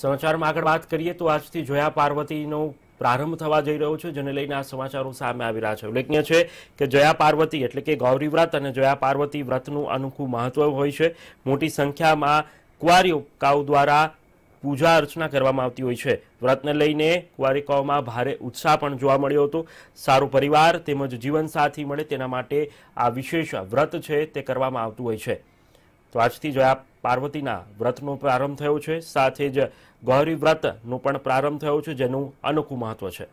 સમાચારમાં આગળ વાત કરીએ તો આજથી જોયા પાર્વતીનો પ્રારંભ થવા જઈ રહ્યો છે જેને લઈને આ સમાચારો સામે આવી રહ્યા છે ઉલ્લેખનીય છે કે જયા પાર્વતી એટલે કે ગૌરી વ્રત અને જયા પાર્વતી વ્રતનું અનોખું મહત્વ હોય છે મોટી સંખ્યામાં કાઉ દ્વારા પૂજા અર્ચના કરવામાં આવતી હોય છે વ્રતને લઈને કુંવારિકાઓમાં ભારે ઉત્સાહ પણ જોવા મળ્યો હતો સારો પરિવાર તેમજ જીવનસાથી મળે તેના માટે આ વિશેષ વ્રત છે તે કરવામાં આવતું હોય છે તો આજથી જયા પાર્વતીના વ્રતનો પ્રારંભ થયો છે સાથે જ ગૌરી વ્રતનો પણ પ્રારંભ થયો છે જેનું અનોખું મહત્વ છે